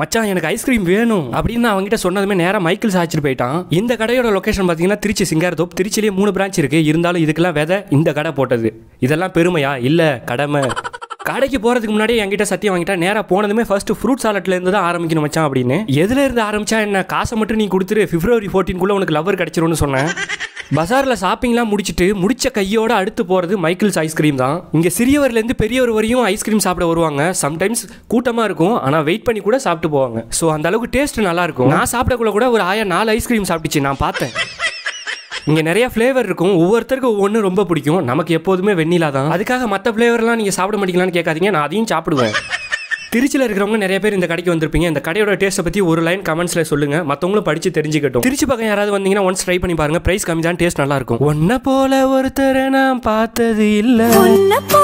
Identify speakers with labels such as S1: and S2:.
S1: மச்சான் எனக்கு ஐஸ்கிரீம் வேணும் அப்படின்னு நான் அவங்ககிட்ட சொன்னதுமே நேரம் மைக்கிள் சாய்ச்சிட்டு போயிட்டான் இந்த கடையோட லொக்கேஷன் பார்த்தீங்கன்னா திருச்சி சிங்காரதோப் திருச்சிலேயே மூணு பிரான்ச் இருக்கு இருந்தாலும் இதுக்கெல்லாம் விதை இந்த கடை போட்டது இதெல்லாம் பெருமையா இல்லை கடமை கடைக்கு போகிறதுக்கு முன்னாடி என்கிட்ட சத்தியம் வாங்கிட்டா நேராக போனதுமே ஃபர்ஸ்ட் ஃப்ரூட் சாலட்ல இருந்து தான் ஆரம்பிக்கணும் மச்சான் அப்படின்னு எதுல இருந்து ஆரம்பிச்சா என்ன காசை மட்டும் நீ கொடுத்துரு பிப்ரவரி ஃபோர்டீன்குள்ளே உனக்கு லவர் கிடைச்சிரும்னு சொன்னேன் பசாரில் ஷாப்பிங்லாம் முடிச்சுட்டு முடிச்ச கையோட அடுத்து போகிறது மைக்கிள்ஸ் ஐஸ்கிரீம் தான் இங்கே சிறியவர்லேருந்து பெரியவர் வரையும் ஐஸ்கிரீம் சாப்பிட வருவாங்க சம்டைம்ஸ் கூட்டமாக இருக்கும் ஆனால் வெயிட் பண்ணி கூட சாப்பிட்டு போவாங்க ஸோ அந்த அளவுக்கு டேஸ்ட் நல்லாயிருக்கும் நான் சாப்பிடக்குள்ள கூட ஒரு ஆயா நாலு ஐஸ்கிரீம் சாப்பிட்டுச்சு நான் பார்த்தேன் இங்கே நிறைய ஃப்ளேவர் இருக்கும் ஒவ்வொருத்தருக்கும் ஒவ்வொன்றும் ரொம்ப பிடிக்கும் நமக்கு எப்போதுமே வெண்ணிலா தான் அதுக்காக மற்ற ஃப்ளேவர்லாம் நீங்கள் சாப்பிட மாட்டீங்களான்னு கேட்காதீங்க நான் அதையும் சாப்பிடுவேன் திருச்சியில் இருக்கிறவங்க நிறைய பேர் இந்த கடைக்கு வந்திருப்பீங்க இந்த கடையோட டேஸ்ட்டை பற்றி ஒரு லைன் கமெண்ட்ஸில் சொல்லுங்கள் மற்றவங்களும் படித்து தெரிஞ்சுக்கட்டும் திருச்சி பக்கம் யாராவது வந்தீங்கன்னா ஒன்ஸ் ட்ரை பண்ணி
S2: பாருங்கள் ப்ரைஸ் கம்மி தான் டேஸ்ட் நல்லாயிருக்கும் ஒன்றை போல ஒருத்தரை நான் பார்த்தது இல்லை